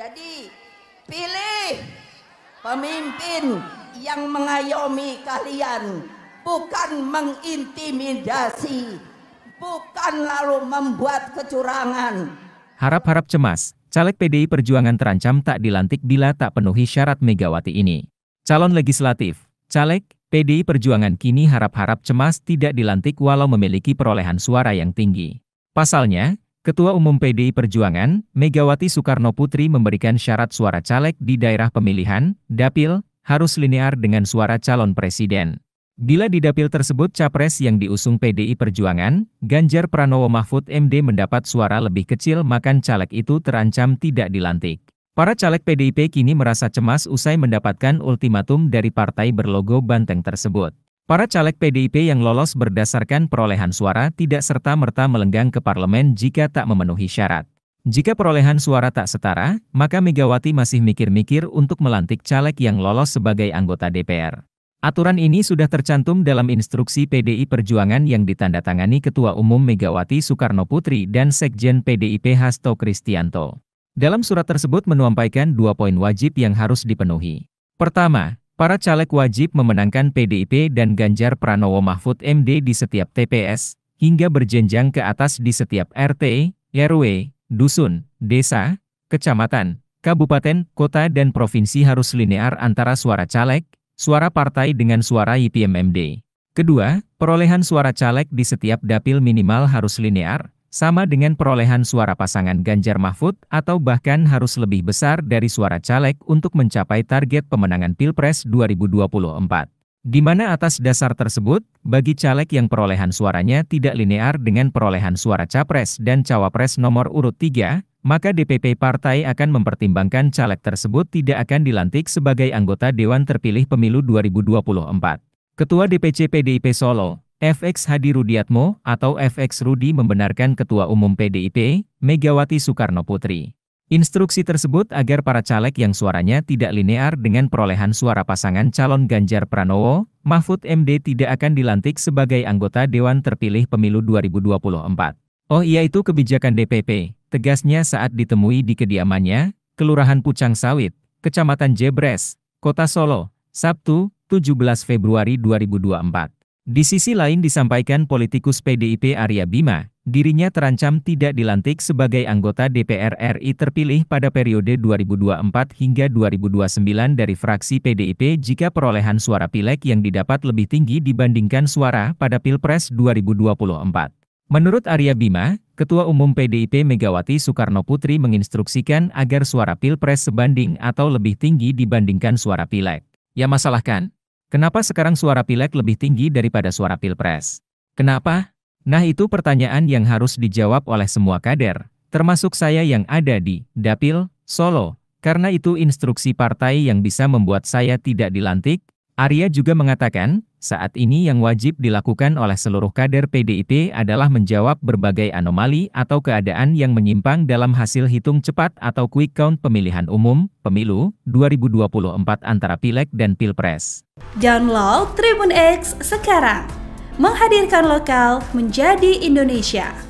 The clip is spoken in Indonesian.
Jadi pilih pemimpin yang mengayomi kalian, bukan mengintimidasi, bukan lalu membuat kecurangan. Harap-harap cemas, caleg PDI Perjuangan terancam tak dilantik bila tak penuhi syarat Megawati ini. Calon legislatif, caleg, PDI Perjuangan kini harap-harap cemas tidak dilantik walau memiliki perolehan suara yang tinggi. Pasalnya, Ketua Umum PDI Perjuangan, Megawati Soekarno Putri memberikan syarat suara caleg di daerah pemilihan, dapil, harus linear dengan suara calon presiden. Bila di dapil tersebut capres yang diusung PDI Perjuangan, Ganjar Pranowo Mahfud MD mendapat suara lebih kecil maka caleg itu terancam tidak dilantik. Para caleg PDIP kini merasa cemas usai mendapatkan ultimatum dari partai berlogo Banteng tersebut. Para caleg PDIP yang lolos berdasarkan perolehan suara tidak serta-merta melenggang ke parlemen jika tak memenuhi syarat. Jika perolehan suara tak setara, maka Megawati masih mikir-mikir untuk melantik caleg yang lolos sebagai anggota DPR. Aturan ini sudah tercantum dalam instruksi PDI Perjuangan yang ditandatangani Ketua Umum Megawati Soekarno Putri dan Sekjen PDIP Hasto Kristianto. Dalam surat tersebut menuampaikan dua poin wajib yang harus dipenuhi. Pertama, Para caleg wajib memenangkan PDIP dan Ganjar Pranowo Mahfud MD di setiap TPS, hingga berjenjang ke atas di setiap RT, RW, dusun, desa, kecamatan, kabupaten, kota dan provinsi harus linear antara suara caleg, suara partai dengan suara IPMMD. Kedua, perolehan suara caleg di setiap dapil minimal harus linear, sama dengan perolehan suara pasangan Ganjar Mahfud atau bahkan harus lebih besar dari suara caleg untuk mencapai target pemenangan Pilpres 2024. Di mana atas dasar tersebut, bagi caleg yang perolehan suaranya tidak linear dengan perolehan suara capres dan cawapres nomor urut 3, maka DPP partai akan mempertimbangkan caleg tersebut tidak akan dilantik sebagai anggota Dewan Terpilih Pemilu 2024. Ketua DPC PDIP Solo, FX Hadi Rudiatmo atau FX Rudi membenarkan Ketua Umum PDIP, Megawati Soekarno Putri. Instruksi tersebut agar para caleg yang suaranya tidak linear dengan perolehan suara pasangan calon Ganjar Pranowo, Mahfud MD tidak akan dilantik sebagai anggota Dewan Terpilih Pemilu 2024. Oh iya itu kebijakan DPP, tegasnya saat ditemui di kediamannya, Kelurahan Pucang Sawit, Kecamatan Jebres, Kota Solo, Sabtu, 17 Februari 2024. Di sisi lain disampaikan politikus PDIP Arya Bima, dirinya terancam tidak dilantik sebagai anggota DPR RI terpilih pada periode 2024 hingga 2029 dari fraksi PDIP jika perolehan suara pilek yang didapat lebih tinggi dibandingkan suara pada Pilpres 2024. Menurut Arya Bima, Ketua Umum PDIP Megawati Soekarno Putri menginstruksikan agar suara Pilpres sebanding atau lebih tinggi dibandingkan suara pilek. Ya masalahkan, Kenapa sekarang suara pilek lebih tinggi daripada suara pilpres? Kenapa? Nah itu pertanyaan yang harus dijawab oleh semua kader, termasuk saya yang ada di Dapil, Solo, karena itu instruksi partai yang bisa membuat saya tidak dilantik, Arya juga mengatakan, saat ini yang wajib dilakukan oleh seluruh kader PDIP adalah menjawab berbagai anomali atau keadaan yang menyimpang dalam hasil hitung cepat atau quick count pemilihan umum, pemilu, 2024 antara Pileg dan Pilpres. Download Tribun X sekarang, menghadirkan lokal menjadi Indonesia.